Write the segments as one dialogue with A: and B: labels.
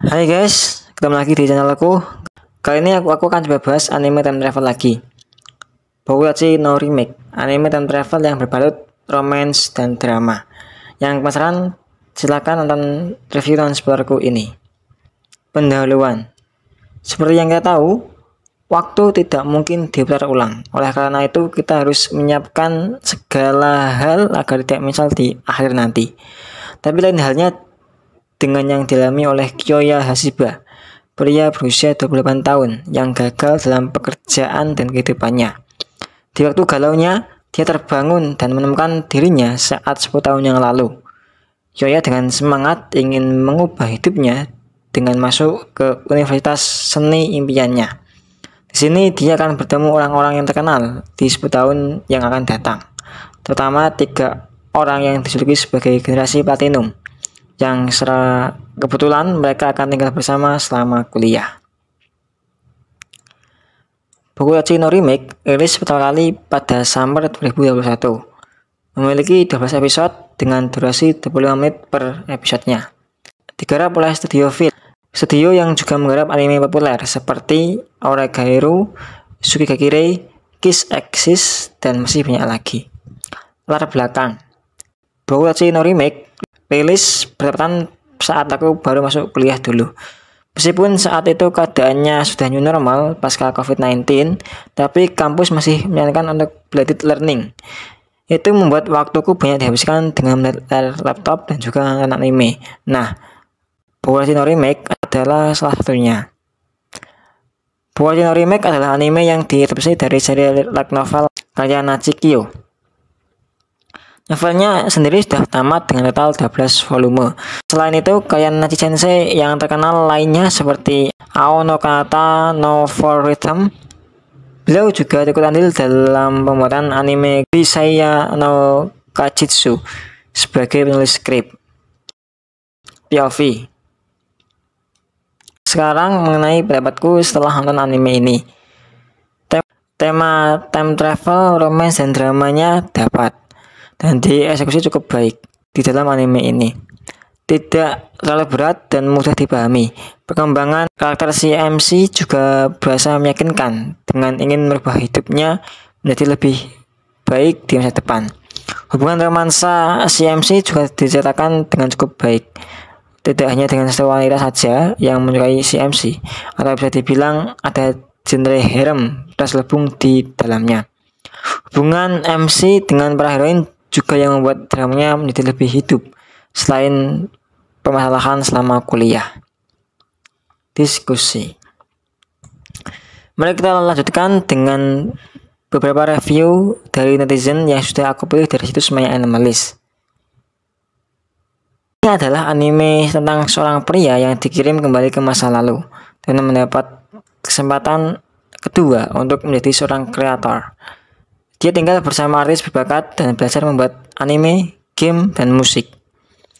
A: Hai guys, ketemu lagi di channel aku. Kali ini aku, aku akan coba bahas anime time travel lagi. Bokuyachi no Remake, anime time travel yang berbalut romance dan drama. Yang penasaran, silakan nonton review dan spoilerku ini. Pendahuluan. Seperti yang kita tahu, waktu tidak mungkin diputar ulang. Oleh karena itu, kita harus menyiapkan segala hal agar tidak misal di akhir nanti. Tapi lain halnya dengan yang dialami oleh Kyoya Hasiba, pria berusia 28 tahun yang gagal dalam pekerjaan dan kehidupannya. Di waktu galaunya, dia terbangun dan menemukan dirinya saat 10 tahun yang lalu. Kyoya dengan semangat ingin mengubah hidupnya dengan masuk ke Universitas Seni Impiannya. Di sini dia akan bertemu orang-orang yang terkenal di 10 tahun yang akan datang, terutama tiga orang yang disebut sebagai generasi platinum yang secara kebetulan mereka akan tinggal bersama selama kuliah. Buku Yachino Remake rilis pertama kali pada summer 2021. Memiliki 12 episode dengan durasi 25 menit per episodenya. Digarap oleh Studio Fit, studio yang juga menggarap anime populer seperti Aura Suki Tsukigakire, Kiss Axis, dan masih banyak lagi. Latar belakang Buku Yachino Remake playlist berdasarkan saat aku baru masuk kuliah dulu. Meskipun saat itu keadaannya sudah new normal pasca COVID-19, tapi kampus masih menyarankan untuk blended learning. Itu membuat waktuku banyak dihabiskan dengan melihat laptop dan juga anak anime. Nah, Boratino Remake adalah salah satunya. Boratino Remake adalah anime yang diterbitkan dari serial light novel karya Kyo. Novelnya sendiri sudah tamat dengan total 12 volume. Selain itu, kalian Nachi Sensei yang terkenal lainnya seperti Aono no Kanata no For Rhythm. Beliau juga ikut andil dalam pembuatan anime Grisaya no Kajitsu sebagai penulis skrip. POV Sekarang mengenai pendapatku setelah nonton anime ini. Tema time travel, romance, dan dramanya dapat dan dieksekusi cukup baik di dalam anime ini. Tidak terlalu berat dan mudah dipahami. Perkembangan karakter CMC juga berasa meyakinkan dengan ingin merubah hidupnya menjadi lebih baik di masa depan. Hubungan romansa CMC juga diceritakan dengan cukup baik. Tidak hanya dengan satu wanita saja yang menyukai CMC, atau bisa dibilang ada genre harem terselubung di dalamnya. Hubungan MC dengan para heroin juga yang membuat dramanya menjadi lebih hidup selain permasalahan selama kuliah. Diskusi. Mari kita lanjutkan dengan beberapa review dari netizen yang sudah aku pilih dari situs My Animalist. Ini adalah anime tentang seorang pria yang dikirim kembali ke masa lalu dan mendapat kesempatan kedua untuk menjadi seorang kreator. Dia tinggal bersama artis berbakat dan belajar membuat anime, game, dan musik.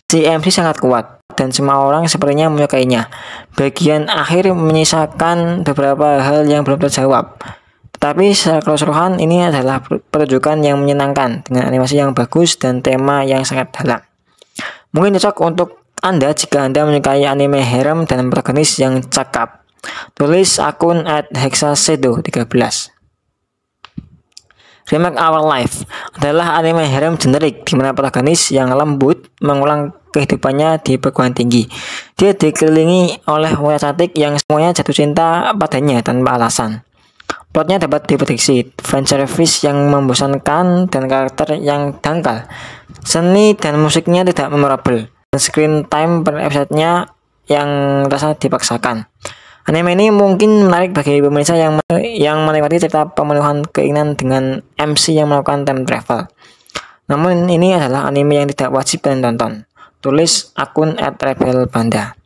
A: Si MC sangat kuat, dan semua orang sepertinya menyukainya. Bagian akhir menyisakan beberapa hal yang belum terjawab. Tetapi secara keseluruhan ini adalah pertunjukan yang menyenangkan dengan animasi yang bagus dan tema yang sangat dalam. Mungkin cocok untuk Anda jika Anda menyukai anime harem dan protagonis yang cakap. Tulis akun at hexasedo 13. Remake Our Life adalah anime harem generik di mana protagonis yang lembut mengulang kehidupannya di perguruan tinggi. Dia dikelilingi oleh wanita cantik yang semuanya jatuh cinta padanya tanpa alasan. Plotnya dapat diprediksi, fan service yang membosankan dan karakter yang dangkal. Seni dan musiknya tidak memorable. Dan screen time per episode-nya yang terasa dipaksakan. Anime ini mungkin menarik bagi pemirsa yang yang menikmati cerita pemenuhan keinginan dengan MC yang melakukan time travel. Namun ini adalah anime yang tidak wajib kalian tonton. Tulis akun at Rebel Banda.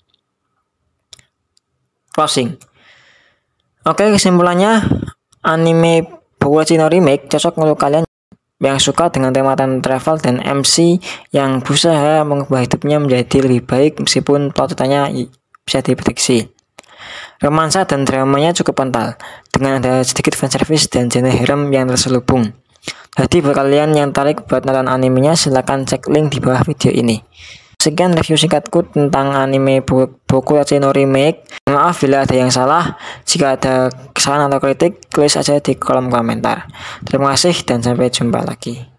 A: Closing. Oke, kesimpulannya anime Bowachi no Remake cocok untuk kalian yang suka dengan tema time travel dan MC yang berusaha mengubah hidupnya menjadi lebih baik meskipun plot ceritanya bisa diprediksi. Romansa dan dramanya cukup kental, dengan ada sedikit service dan genre harem yang terselubung. Jadi buat kalian yang tertarik buat nonton animenya silahkan cek link di bawah video ini. Sekian review singkatku tentang anime Boku no Remake. Maaf bila ada yang salah. Jika ada kesalahan atau kritik, tulis aja di kolom komentar. Terima kasih dan sampai jumpa lagi.